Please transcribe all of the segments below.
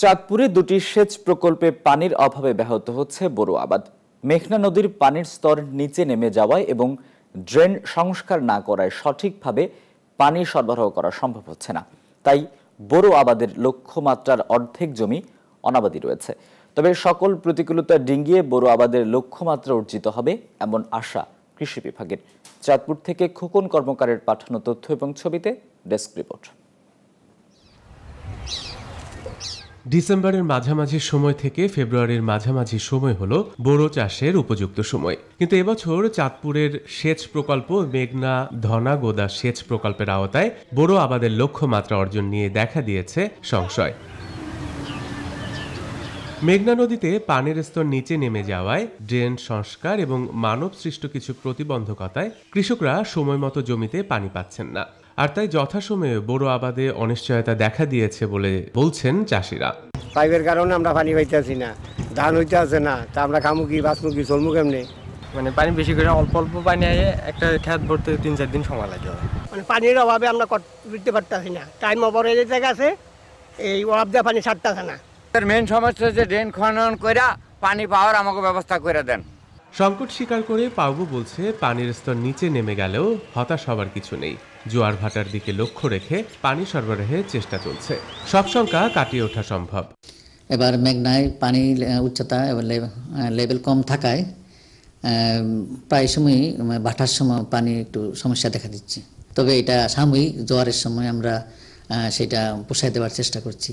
চাঁদপুরে দুটি সেচ প্রকল্পে পানির অভাবে ব্যাহত হচ্ছে বোরো আবাদ মেঘনা নদীর পানির স্তর নিচে নেমে যাওয়ায় এবং ড্রেন সংস্কার না করায় সঠিকভাবে পানি সরবরাহ করা সম্ভব হচ্ছে না তাই বোরো আবাদের লক্ষ্যমাত্রার অর্ধেক জমি অনাবাদি রয়েছে তবে সকল প্রতিকূলতা ডিঙ্গিয়ে বোরো আবাদের লক্ষ্যমাত্রা অর্জিত হবে এমন আশা কৃষি বিভাগের চাঁদপুর থেকে খোকন কর্মকারের পাঠানো তথ্য এবং ছবিতে ডেস্ক রিপোর্ট ডিসেম্বরের মাঝামাঝি সময় থেকে ফেব্রুয়ারির মাঝামাঝি সময় হলো বোরো চাষের উপযুক্ত সময় কিন্তু এবছর চাঁদপুরের সেচ প্রকল্প মেঘনা ধনা গোদা সেচ প্রকল্পের আওতায় বোরো আবাদের লক্ষ্যমাত্রা অর্জন নিয়ে দেখা দিয়েছে সংশয় মেঘনা নদীতে পানির স্তর নিচে নেমে যাওয়ায় ড্রেন সংস্কার এবং মানব সৃষ্ট কিছু প্রতিবন্ধকতায় কৃষকরা সময়মতো জমিতে পানি পাচ্ছেন না আর তাই যথাসময়ে বড় আবাদে অনিশ্চয়তা দেখা দিয়েছে বলে বলছেন চাষিরা পাইপের কারণে আমরা পানি পাইতেছি না ধান হইতে আছে না তা আমরা খামু কি চলমু কেমনি মানে পানি বেশি করে অল্প অল্প পানি আয়ে একটা খেত ভরতে তিন চার দিন সময় লাগে মানে পানির অভাবে আমরা করতে পারতেছি না টাইম অভাব হয়ে যেতে গেছে এই অভাব দিয়ে পানি ছাড়তেছে না মেন সমস্যা হচ্ছে ড্রেন খনন কইরা পানি পাওয়ার আমাকে ব্যবস্থা করে দেন সংকট স্বীকার করে পাউগু বলছে পানির স্তর নিচে নেমে গেলেও হতাশ হবার কিছু নেই জোয়ার ভাটার দিকে লক্ষ্য রেখে পানি সরবরাহের চেষ্টা চলছে সব শঙ্কা কাটিয়ে ওঠা সম্ভব এবার মেঘনায় পানি উচ্চতা এবার লেভেল কম থাকায় প্রায় সময়ই ভাটার সময় পানি একটু সমস্যা দেখা দিচ্ছে তবে এটা সাময়িক জোয়ারের সময় আমরা সেটা পোষাই দেওয়ার চেষ্টা করছি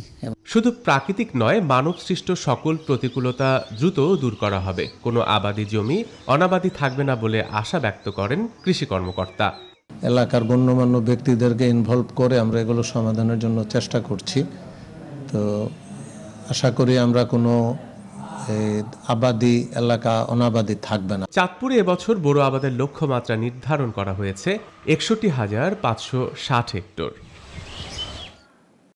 শুধু প্রাকৃতিক নয় মানব সৃষ্ট সকল প্রতিকূলতা দ্রুত দূর করা হবে কোনো আবাদি জমি অনাবাদি থাকবে না বলে আশা ব্যক্ত করেন কৃষি কর্মকর্তা এলাকার গণ্যমান্য ব্যক্তিদেরকে ইনভলভ করে আমরা এগুলো সমাধানের জন্য চেষ্টা করছি তো আশা করি আমরা কোনো আবাদি এলাকা অনাবাদি থাকবে না চাঁদপুরে এবছর বোরো আবাদের লক্ষ্যমাত্রা নির্ধারণ করা হয়েছে একষট্টি হাজার পাঁচশো ষাট হেক্টর